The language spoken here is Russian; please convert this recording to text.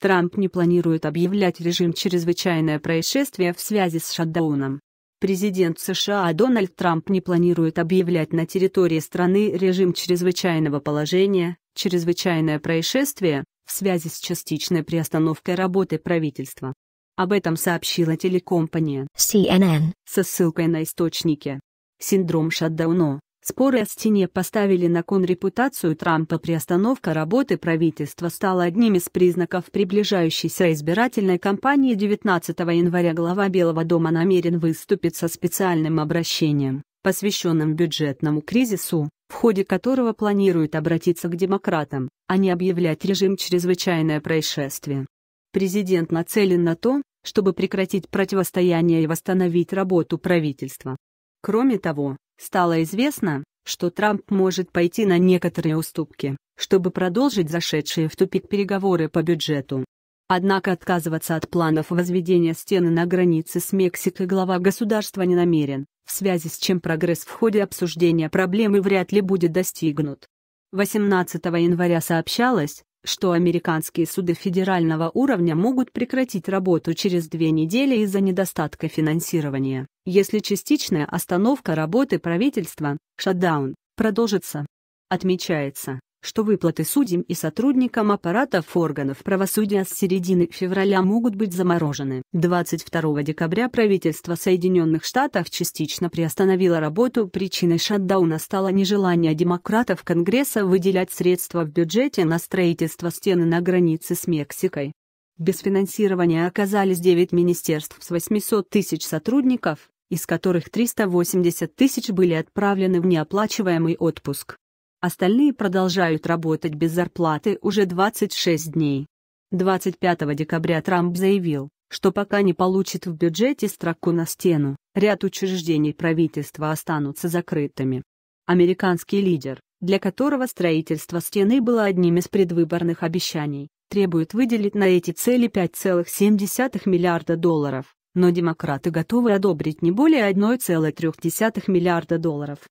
Трамп не планирует объявлять режим чрезвычайное происшествие в связи с шатдауном. Президент США Дональд Трамп не планирует объявлять на территории страны режим чрезвычайного положения, чрезвычайное происшествие, в связи с частичной приостановкой работы правительства. Об этом сообщила телекомпания CNN со ссылкой на источники. Синдром шатдауна Споры о стене поставили на кон репутацию Трампа. Приостановка работы правительства стала одним из признаков приближающейся избирательной кампании 19 января. Глава Белого дома намерен выступить со специальным обращением, посвященным бюджетному кризису, в ходе которого планирует обратиться к демократам, а не объявлять режим чрезвычайное происшествие. Президент нацелен на то, чтобы прекратить противостояние и восстановить работу правительства. Кроме того, Стало известно, что Трамп может пойти на некоторые уступки, чтобы продолжить зашедшие в тупик переговоры по бюджету. Однако отказываться от планов возведения стены на границе с Мексикой глава государства не намерен, в связи с чем прогресс в ходе обсуждения проблемы вряд ли будет достигнут. 18 января сообщалось, что американские суды федерального уровня могут прекратить работу через две недели из-за недостатка финансирования, если частичная остановка работы правительства, шатдаун, продолжится. Отмечается, что выплаты судьям и сотрудникам аппаратов органов правосудия с середины февраля могут быть заморожены. 22 декабря правительство Соединенных Штатов частично приостановило работу. Причиной шатдауна стало нежелание демократов Конгресса выделять средства в бюджете на строительство стены на границе с Мексикой. Без финансирования оказались 9 министерств с 800 тысяч сотрудников, из которых 380 тысяч были отправлены в неоплачиваемый отпуск. Остальные продолжают работать без зарплаты уже 26 дней. 25 декабря Трамп заявил, что пока не получит в бюджете строку на стену, ряд учреждений правительства останутся закрытыми. Американский лидер, для которого строительство стены было одним из предвыборных обещаний, требует выделить на эти цели 5,7 миллиарда долларов, но демократы готовы одобрить не более 1,3 миллиарда долларов.